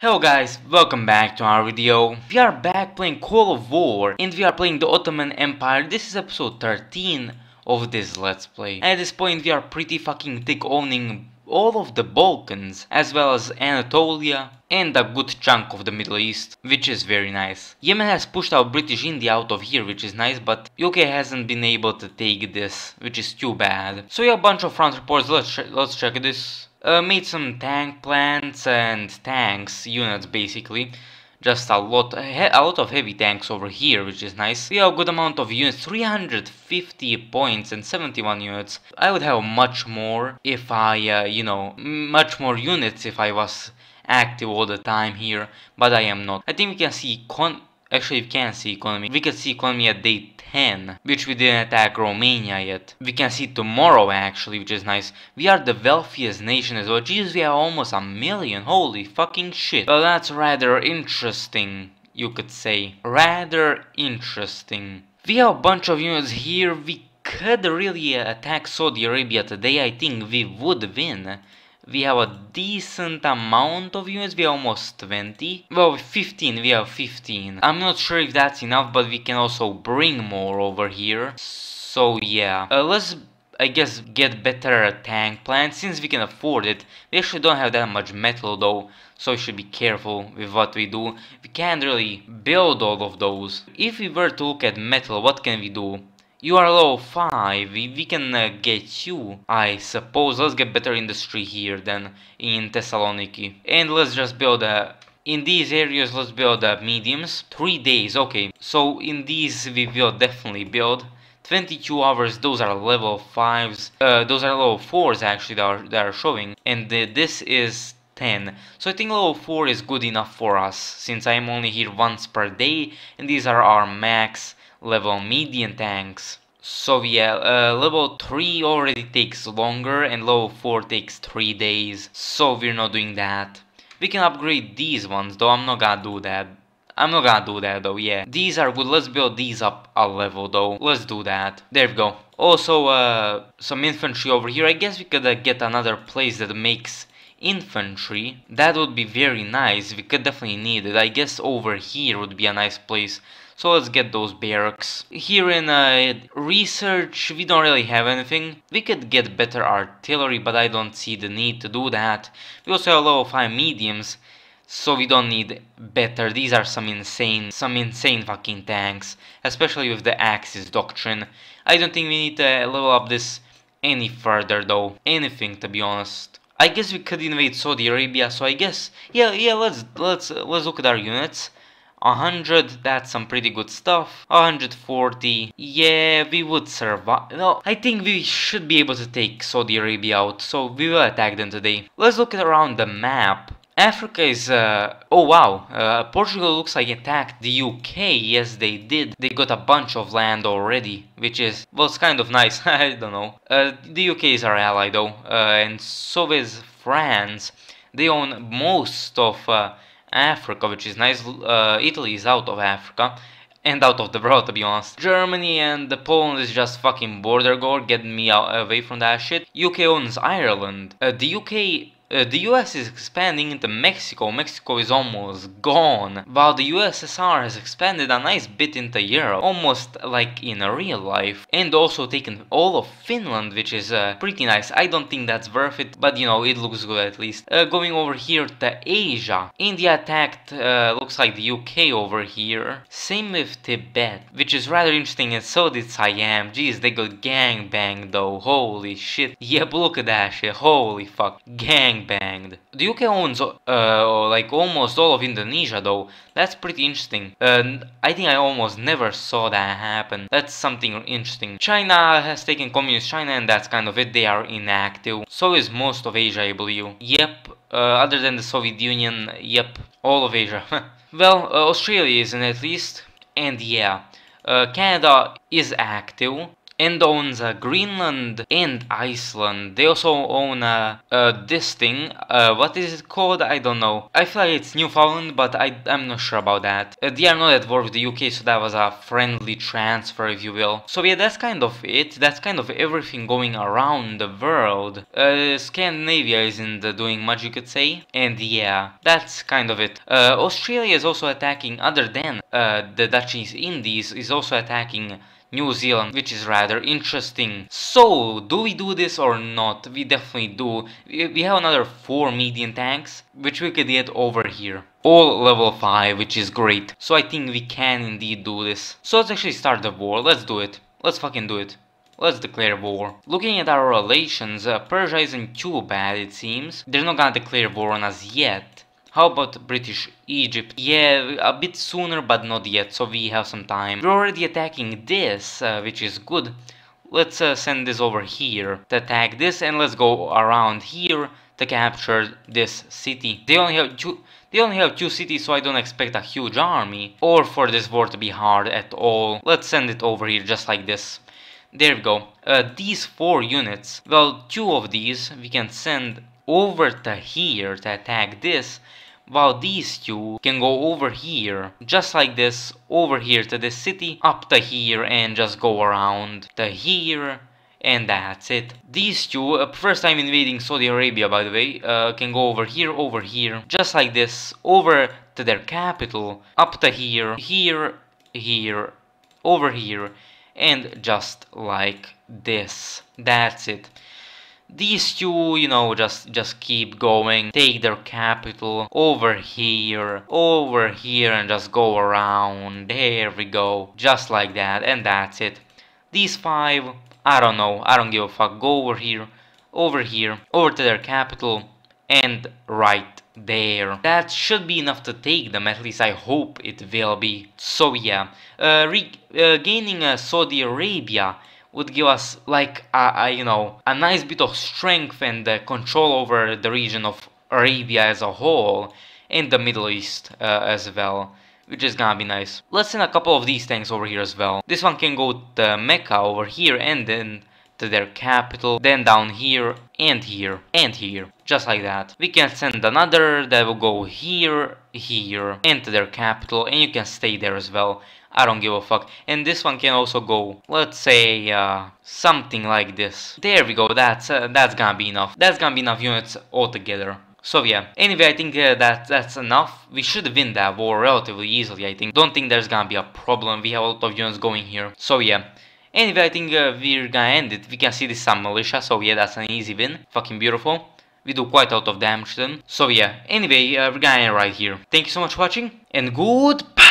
Hello guys, welcome back to our video. We are back playing Call of War and we are playing the Ottoman Empire. This is episode 13 of this Let's Play. At this point we are pretty fucking thick owning all of the Balkans as well as Anatolia and a good chunk of the Middle East, which is very nice. Yemen has pushed out British India out of here, which is nice, but UK hasn't been able to take this, which is too bad. So yeah, a bunch of front reports, let's, let's check this. Uh, made some tank plants and tanks units basically just a lot a lot of heavy tanks over here which is nice we have a good amount of units 350 points and 71 units i would have much more if i uh, you know much more units if i was active all the time here but i am not i think we can see con Actually, we can see economy. We can see economy at day 10, which we didn't attack Romania yet. We can see tomorrow actually, which is nice. We are the wealthiest nation as well. Jesus, we have almost a million. Holy fucking shit. Well, that's rather interesting, you could say. Rather interesting. We have a bunch of units here. We could really attack Saudi Arabia today. I think we would win we have a decent amount of units, we have almost 20, well 15, we have 15. I'm not sure if that's enough, but we can also bring more over here. So yeah, uh, let's I guess get better tank plant since we can afford it. We actually don't have that much metal though, so we should be careful with what we do. We can't really build all of those. If we were to look at metal, what can we do? You are low 5, we can uh, get you, I suppose. Let's get better industry here than in Thessaloniki. And let's just build a... In these areas, let's build a mediums. 3 days, okay. So in these we will definitely build 22 hours those are level 5s uh, those are level 4s actually that are, that are showing and uh, this is 10. So I think level 4 is good enough for us, since I am only here once per day, and these are our max level median tanks. So yeah, uh, level 3 already takes longer, and level 4 takes 3 days, so we're not doing that. We can upgrade these ones, though I'm not gonna do that. I'm not gonna do that though, yeah. These are good, let's build these up a level though. Let's do that. There we go. Also, uh, some infantry over here. I guess we could uh, get another place that makes infantry. That would be very nice, we could definitely need it. I guess over here would be a nice place. So let's get those barracks. Here in uh, research, we don't really have anything. We could get better artillery, but I don't see the need to do that. We also have level 5 mediums, so we don't need better. These are some insane, some insane fucking tanks, especially with the Axis Doctrine. I don't think we need to level up this any further though. Anything to be honest. I guess we could invade Saudi Arabia, so I guess, yeah, yeah, let's, let's, let's look at our units. 100, that's some pretty good stuff. 140, yeah, we would survive. No, I think we should be able to take Saudi Arabia out, so we will attack them today. Let's look around the map. Africa is, uh, oh wow, uh, Portugal looks like attacked the UK, yes they did. They got a bunch of land already, which is, well it's kind of nice, I don't know. Uh, the UK is our ally though, uh, and so is France. They own most of uh, Africa, which is nice, uh, Italy is out of Africa. And out of the world, to be honest. Germany and Poland is just fucking border gore, get me out, away from that shit. UK owns Ireland. the UK uh, the US is expanding into Mexico, Mexico is almost gone, while the USSR has expanded a nice bit into Europe, almost like in real life, and also taken all of Finland, which is uh, pretty nice. I don't think that's worth it, but you know, it looks good at least. Uh, going over here to Asia, India attacked, uh, looks like the UK over here, same with Tibet, which is rather interesting, and so did Siam. Jeez, they got gang bang though, holy shit. Yep, look at that shit, holy fuck, gang gang banged. The UK owns uh, like almost all of Indonesia though. That's pretty interesting. And I think I almost never saw that happen. That's something interesting. China has taken communist China and that's kind of it. They are inactive. So is most of Asia, I believe. Yep. Uh, other than the Soviet Union, yep. All of Asia. well, uh, Australia isn't at least. And yeah. Uh, Canada is active, and owns uh, Greenland and Iceland. They also own uh, uh, this thing. Uh, what is it called? I don't know. I feel like it's Newfoundland, but I, am not sure about that. Uh, they are not at war with the UK, so that was a friendly transfer, if you will. So yeah, that's kind of it. That's kind of everything going around the world. Uh, Scandinavia isn't doing much, you could say. And yeah, that's kind of it. Australia is also attacking, other than the Dutch East Indies, is also attacking New Zealand, which is rather interesting. So, do we do this or not? We definitely do. We have another 4 median tanks, which we could get over here. All level 5, which is great. So I think we can indeed do this. So let's actually start the war, let's do it. Let's fucking do it. Let's declare war. Looking at our relations, uh, Persia isn't too bad it seems. They're not gonna declare war on us yet. How about British Egypt? Yeah, a bit sooner, but not yet, so we have some time. We're already attacking this, uh, which is good. Let's uh, send this over here to attack this, and let's go around here to capture this city. They only have two... They only have two cities, so I don't expect a huge army, or for this war to be hard at all. Let's send it over here just like this. There we go. Uh, these four units, well, two of these we can send over to here to attack this, while these two can go over here just like this over here to the city up to here and just go around to here and that's it. These two, uh, first time invading Saudi Arabia by the way, uh, can go over here, over here, just like this, over to their capital, up to here, here, here, over here, and just like this. That's it. These two, you know, just, just keep going, take their capital over here, over here and just go around, there we go, just like that, and that's it. These five, I don't know, I don't give a fuck, go over here, over here, over to their capital, and right there. That should be enough to take them, at least I hope it will be. So yeah, uh, regaining uh, uh, Saudi Arabia would give us like a, a you know a nice bit of strength and uh, control over the region of Arabia as a whole and the Middle East uh, as well which is gonna be nice. Let's send a couple of these tanks over here as well. This one can go to uh, Mecca over here and then to their capital, then down here, and here, and here, just like that. We can send another that will go here, here, and to their capital, and you can stay there as well. I don't give a fuck. And this one can also go, let's say, uh, something like this. There we go, that's, uh, that's gonna be enough. That's gonna be enough units altogether. So yeah, anyway, I think uh, that that's enough. We should win that war relatively easily, I think. Don't think there's gonna be a problem. We have a lot of units going here. So yeah. Anyway, I think uh, we're gonna end it. We can see this some militia, so yeah, that's an easy win. Fucking beautiful. We do quite a lot of damage then. So yeah, anyway, uh, we're gonna end right here. Thank you so much for watching, and goodbye!